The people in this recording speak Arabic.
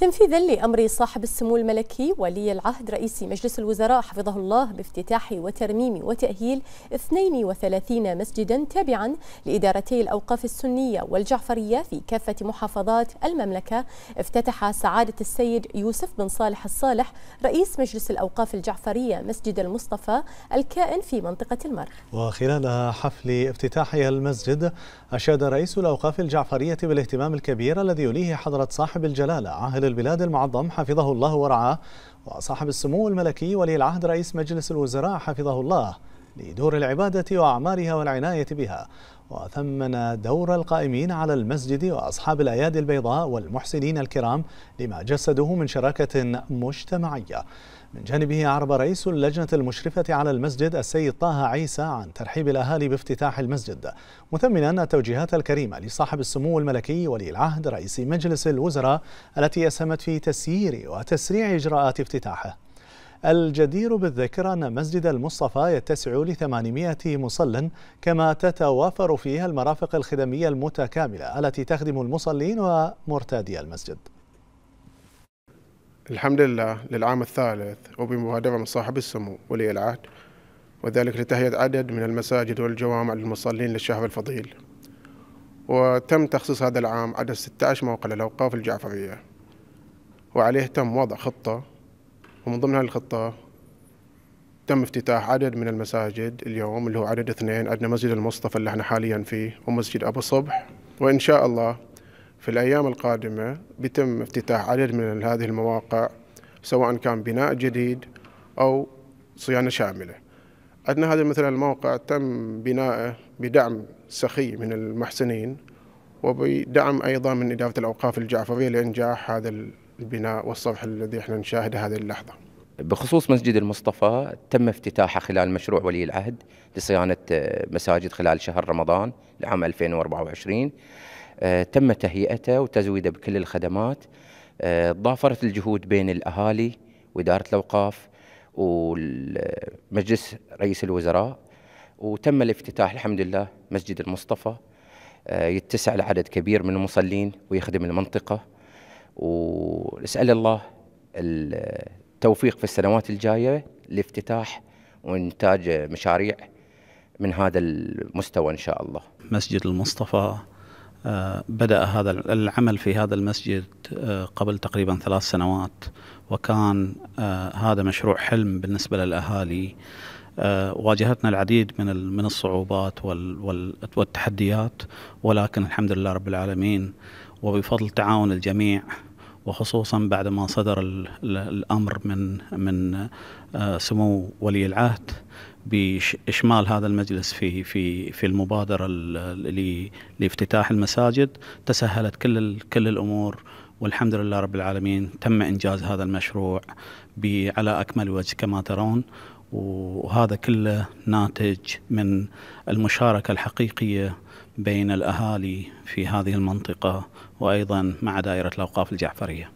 تنفيذا لأمر صاحب السمو الملكي ولي العهد رئيس مجلس الوزراء حفظه الله بافتتاح وترميم وتأهيل 32 مسجدا تابعا لإدارتي الأوقاف السنية والجعفرية في كافة محافظات المملكة افتتح سعادة السيد يوسف بن صالح الصالح رئيس مجلس الأوقاف الجعفرية مسجد المصطفى الكائن في منطقة المرخ وخلال حفل افتتاح المسجد أشاد رئيس الأوقاف الجعفرية بالاهتمام الكبير الذي يليه حضرة صاحب الجلالة عاهل البلاد المعظم حفظه الله ورعاه وصاحب السمو الملكي ولي العهد رئيس مجلس الوزراء حفظه الله لدور العبادة وأعمارها والعناية بها وثمن دور القائمين على المسجد وأصحاب الأيادي البيضاء والمحسنين الكرام لما جسدوه من شراكة مجتمعية من جانبه عرب رئيس اللجنة المشرفة على المسجد السيد طه عيسى عن ترحيب الأهالي بافتتاح المسجد مثمنا التوجيهات الكريمة لصاحب السمو الملكي ولي العهد رئيس مجلس الوزراء التي أسهمت في تسيير وتسريع إجراءات افتتاحه الجدير بالذكر أن مسجد المصطفى يتسع ل 800 مصل كما تتوافر فيها المرافق الخدمية المتكاملة التي تخدم المصلين ومرتادي المسجد الحمد لله للعام الثالث وبمبادرة من صاحب السمو ولي العهد وذلك لتهيئة عدد من المساجد والجوامع للمصلين للشهر الفضيل وتم تخصيص هذا العام عدد 16 موقع للأوقاف الجعفرية وعليه تم وضع خطة ومن ضمن هذه الخطة تم افتتاح عدد من المساجد اليوم اللي هو عدد اثنين عندنا مسجد المصطفى اللي احنا حاليا فيه ومسجد أبو الصبح وإن شاء الله في الأيام القادمة بيتم افتتاح عدد من هذه المواقع سواء كان بناء جديد أو صيانة شاملة عندنا هذا مثل الموقع تم بنائه بدعم سخي من المحسنين وبدعم أيضا من إدارة الأوقاف الجعفرية لإنجاح هذا البناء والصفح الذي احنا نشاهده هذه اللحظة بخصوص مسجد المصطفى تم افتتاحه خلال مشروع ولي العهد لصيانة آه، مساجد خلال شهر رمضان لعام 2024 آه، تم تهيئته وتزويده بكل الخدمات آه، ضافرت الجهود بين الأهالي وإدارة الأوقاف ومجلس رئيس الوزراء وتم الافتتاح الحمد لله مسجد المصطفى يتسع لعدد كبير من المصلين ويخدم المنطقة ونسأل الله توفيق في السنوات الجايه لافتتاح وانتاج مشاريع من هذا المستوى ان شاء الله. مسجد المصطفى آه، بدأ هذا العمل في هذا المسجد آه، قبل تقريبا ثلاث سنوات وكان آه، هذا مشروع حلم بالنسبة للأهالي واجهتنا العديد من من الصعوبات والتحديات ولكن الحمد لله رب العالمين وبفضل تعاون الجميع وخصوصا بعد ما صدر الامر من من آه، سمو ولي العهد باشمال هذا المجلس في في في المبادره لافتتاح المساجد تسهلت كل كل الامور والحمد لله رب العالمين تم انجاز هذا المشروع على اكمل وجه كما ترون وهذا كله ناتج من المشاركة الحقيقية بين الأهالي في هذه المنطقة وأيضا مع دائرة الأوقاف الجعفرية